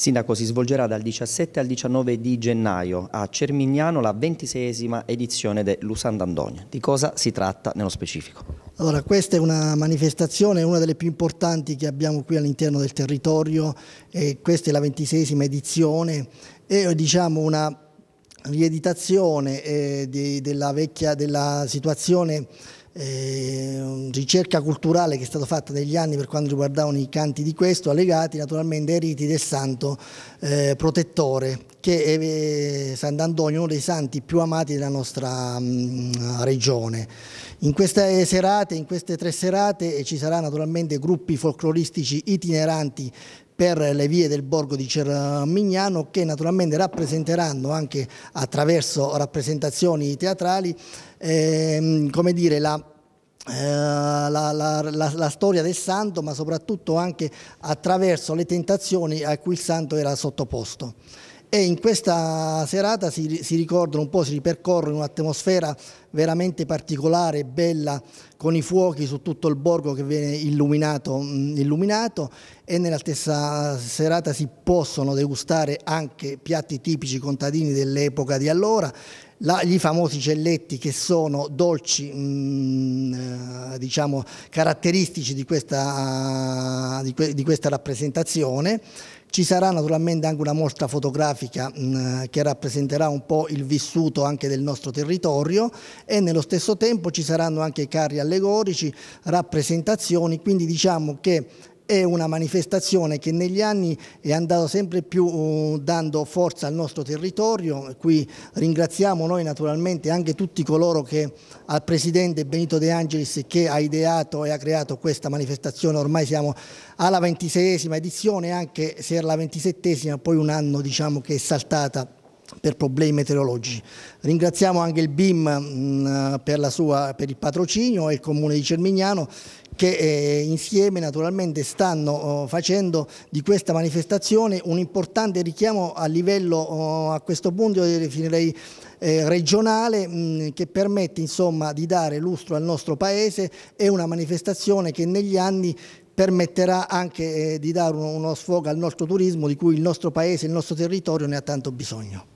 Sindaco, si svolgerà dal 17 al 19 di gennaio a Cermignano la ventisesima edizione dell'Usandandogna. Di cosa si tratta nello specifico? Allora, questa è una manifestazione, una delle più importanti che abbiamo qui all'interno del territorio, e questa è la ventisesima edizione, è diciamo, una rieditazione eh, di, della, vecchia, della situazione eh, ricerca culturale che è stata fatta negli anni per quanto riguardavano i canti di questo, allegati naturalmente ai riti del santo eh, protettore, che è eh, Sant'Antonio, uno dei santi più amati della nostra mh, mm, regione. In queste serate, in queste tre serate, eh, ci saranno naturalmente gruppi folcloristici itineranti per le vie del borgo di Cermignano che naturalmente rappresenteranno anche attraverso rappresentazioni teatrali ehm, come dire, la eh, la, la, la, la, storia del santo ma soprattutto anche attraverso le tentazioni a cui il santo era sottoposto e in questa serata si, si ricordano un po', si ripercorrono un'atmosfera veramente particolare, bella, con i fuochi su tutto il borgo che viene illuminato, mm, illuminato e nella stessa serata si possono degustare anche piatti tipici contadini dell'epoca di allora la, gli famosi celletti che sono dolci mh, mm, eh, diciamo, caratteristici di questa, ah, di, que, di questa, rappresentazione. Ci sarà naturalmente anche una mostra fotografica mh, mm, che rappresenterà un po' il vissuto anche del nostro territorio e nello stesso tempo ci saranno anche carri allegorici, rappresentazioni, quindi diciamo che è una manifestazione che negli anni è andata sempre più uh, dando forza al nostro territorio, qui ringraziamo noi naturalmente anche tutti coloro che al Presidente Benito De Angelis che ha ideato e ha creato questa manifestazione, ormai siamo alla 26esima edizione anche se era la 27esima, poi un anno diciamo, che è saltata per problemi meteorologici. Ringraziamo anche il BIM mm, per, sua, per il patrocinio e il Comune di Cermignano che eh, insieme naturalmente stanno oh, facendo di questa manifestazione un importante richiamo a livello, oh, a questo punto io definirei eh, regionale mh, mm, che permette insomma di dare lustro al nostro paese, è una manifestazione che negli anni permetterà anche eh, di dare uno sfogo al nostro turismo di cui il nostro paese, il nostro territorio ne ha tanto bisogno.